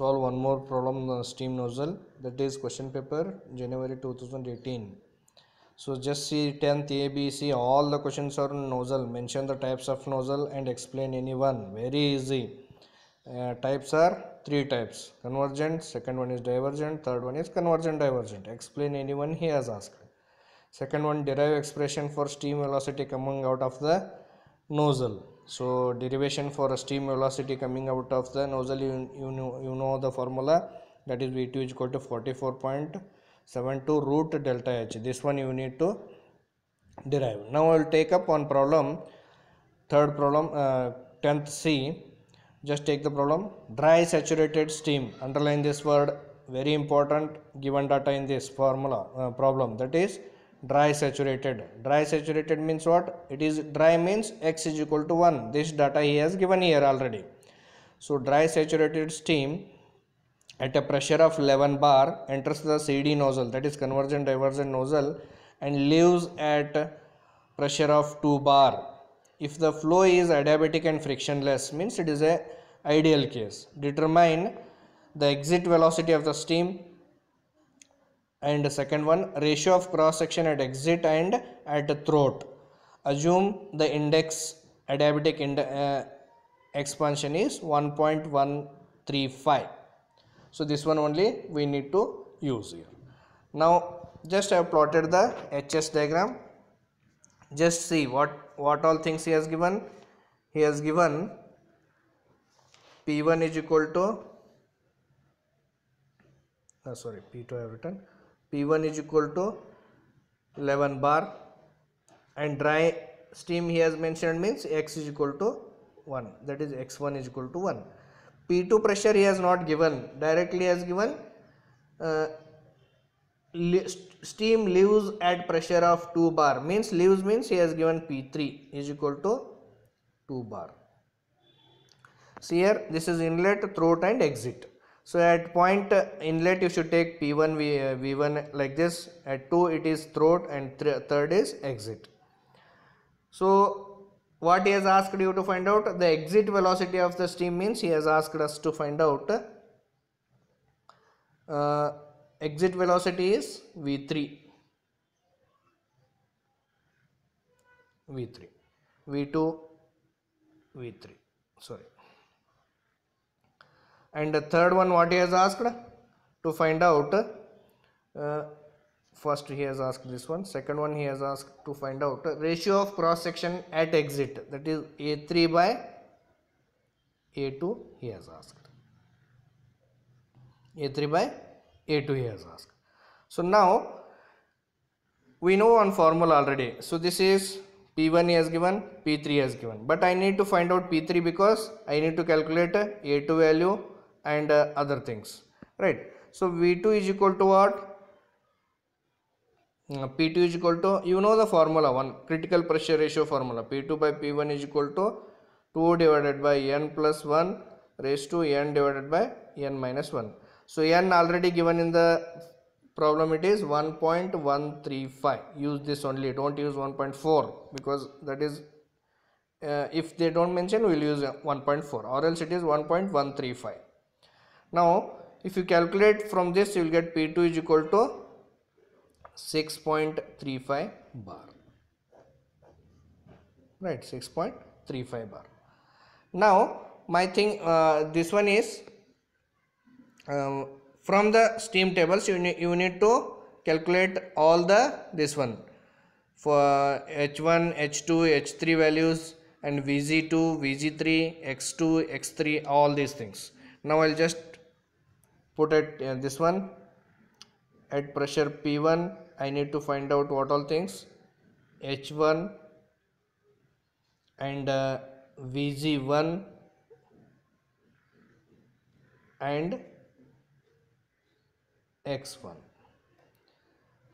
solve one more problem on steam nozzle that is question paper January 2018 so just see 10th A B C all the questions are nozzle mention the types of nozzle and explain any one very easy uh, types are three types convergent second one is divergent third one is convergent divergent explain any one he has asked second one derive expression for steam velocity coming out of the nozzle so derivation for steam velocity coming out of the nozzle you, you know you know the formula that is v2 is equal to 44.72 root delta h this one you need to derive now i will take up one problem third problem 10th uh, c just take the problem dry saturated steam underline this word very important given data in this formula uh, problem that is dry saturated dry saturated means what it is dry means x is equal to 1 this data he has given here already so dry saturated steam at a pressure of 11 bar enters the cd nozzle that is convergent divergent nozzle and leaves at pressure of 2 bar if the flow is adiabatic and frictionless means it is a ideal case determine the exit velocity of the steam and second one ratio of cross section at exit and at throat assume the index adiabatic ind uh, expansion is 1.135 so this one only we need to use here now just I have plotted the HS diagram just see what what all things he has given he has given P1 is equal to uh, sorry P2 I have written P1 is equal to 11 bar and dry steam he has mentioned means x is equal to 1 that is x1 is equal to 1. P2 pressure he has not given directly has given uh, steam leaves at pressure of 2 bar means leaves means he has given P3 is equal to 2 bar. See here this is inlet throat and exit so at point uh, inlet you should take P1 uh, v, one like this at 2 it is throat and th third is exit. So what he has asked you to find out the exit velocity of the steam means he has asked us to find out uh, exit velocity is V3 V3 V2 V3 sorry and the third one what he has asked to find out uh, first he has asked this one second one he has asked to find out ratio of cross section at exit that is a3 by a2 he has asked a3 by a2 he has asked so now we know one formula already so this is P1 he has given, P3 he has given. But I need to find out P3 because I need to calculate A2 value, and uh, other things right so v2 is equal to what mm, p2 is equal to you know the formula one critical pressure ratio formula p2 by p1 is equal to 2 divided by n plus 1 raised to n divided by n minus 1 so n already given in the problem it is 1.135 use this only don't use 1.4 because that is uh, if they don't mention we'll use 1.4 or else it is 1.135 now if you calculate from this you will get P2 is equal to 6.35 bar right 6.35 bar now my thing uh, this one is um, from the steam tables you need you need to calculate all the this one for h1 h2 h3 values and vz2 vz3 x2 x3 all these things now i'll just put at uh, this one at pressure P1 I need to find out what all things H1 and uh, VG1 and X1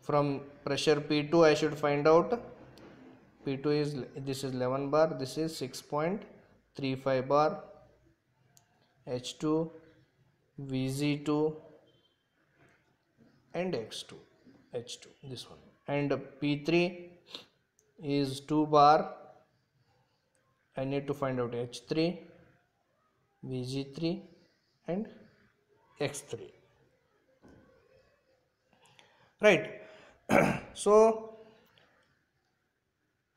from pressure P2 I should find out P2 is this is 11 bar this is 6.35 bar H2 vz 2 and x2 h2 this one and p3 is 2 bar I need to find out h3 vz 3 and x3 right so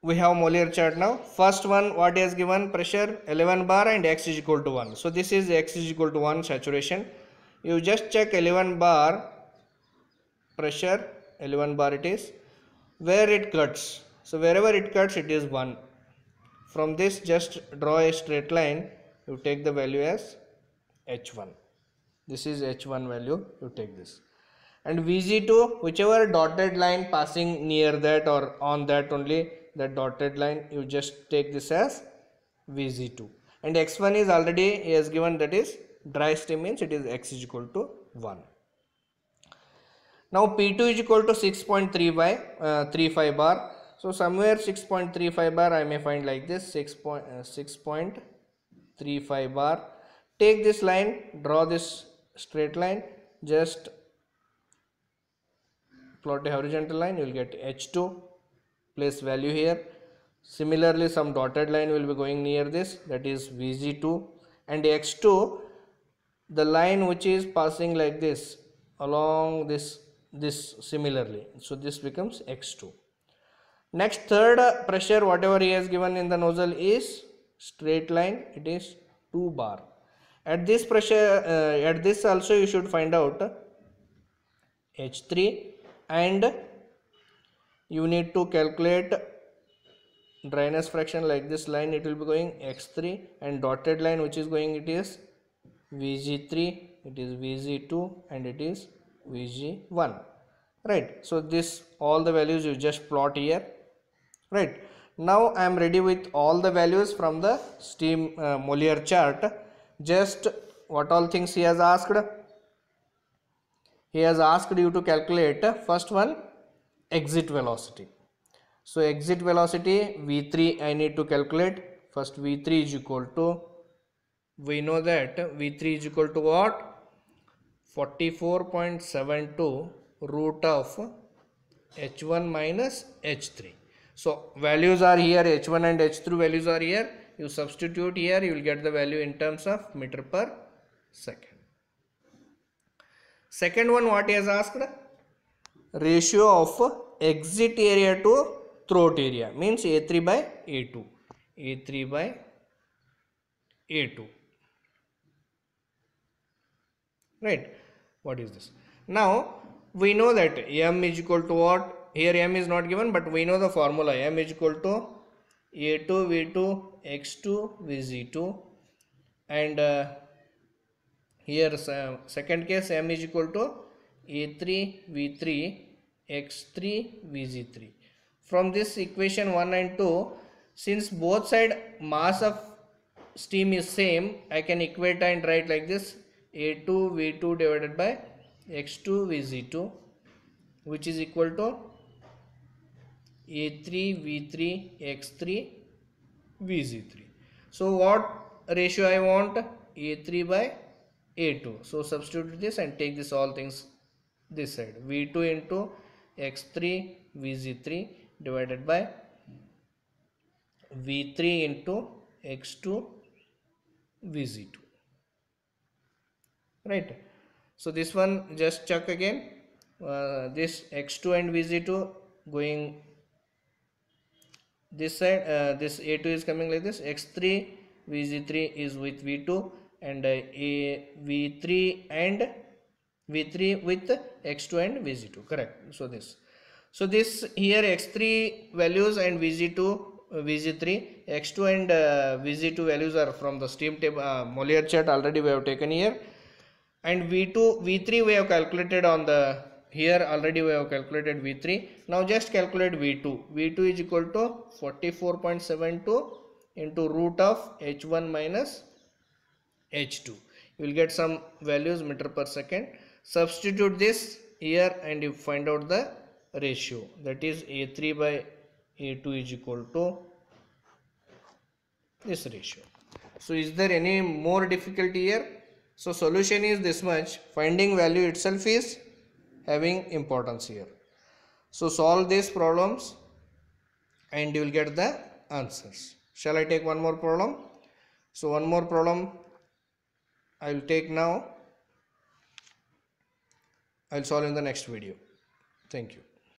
we have molar chart now first one what is given pressure 11 bar and x is equal to 1 so this is x is equal to 1 saturation you just check 11 bar pressure 11 bar it is where it cuts so wherever it cuts it is 1 from this just draw a straight line you take the value as h1 this is h1 value you take this and vg2 whichever dotted line passing near that or on that only that dotted line you just take this as vz2 and x1 is already as given that is dry steam means it is x is equal to 1 now p2 is equal to 6.3 by uh, 35 bar so somewhere 6.35 bar i may find like this 6.6.35 uh, bar take this line draw this straight line just plot a horizontal line you will get h2 place value here similarly some dotted line will be going near this that is vg2 and x2 the line which is passing like this along this this similarly so this becomes x2 next third pressure whatever he has given in the nozzle is straight line it is 2 bar at this pressure uh, at this also you should find out h3 and you need to calculate dryness fraction like this line it will be going x3 and dotted line which is going it is vg3 it is vg2 and it is vg1 right so this all the values you just plot here right now i am ready with all the values from the steam uh, chart just what all things he has asked he has asked you to calculate first one exit velocity so exit velocity v3 i need to calculate first v3 is equal to we know that v3 is equal to what 44.72 root of h1 minus h3 so values are here h1 and h3 values are here you substitute here you will get the value in terms of meter per second second one what he has asked ratio of exit area to throat area means A3 by A2 A3 by A2 right what is this now we know that M is equal to what here M is not given but we know the formula M is equal to A2 V2 X2 VZ2 and uh, here uh, second case M is equal to A3 V3 x3 vg3 from this equation 1 and 2 since both side mass of steam is same I can equate and write like this a2 v2 divided by x2 vg2 which is equal to a3 v3 x3 vg3 so what ratio I want a3 by a2 so substitute this and take this all things this side v2 into x3 vz 3 divided by v3 into x2 vz 2 right so this one just check again uh, this x2 and vz 2 going this side uh, this a2 is coming like this x3 vz 3 is with v2 and uh, a v3 and v3 with x2 and V 2 correct so this so this here x3 values and V 2 uh, V 3 x2 and uh, 2 values are from the steam table uh, chart already we have taken here and v2 v3 we have calculated on the here already we have calculated v3 now just calculate v2 v2 is equal to 44.72 into root of h1 minus h2 you will get some values meter per second substitute this here and you find out the ratio that is a3 by a2 is equal to this ratio so is there any more difficulty here so solution is this much finding value itself is having importance here so solve these problems and you will get the answers shall i take one more problem so one more problem i will take now I'll solve in the next video. Thank you.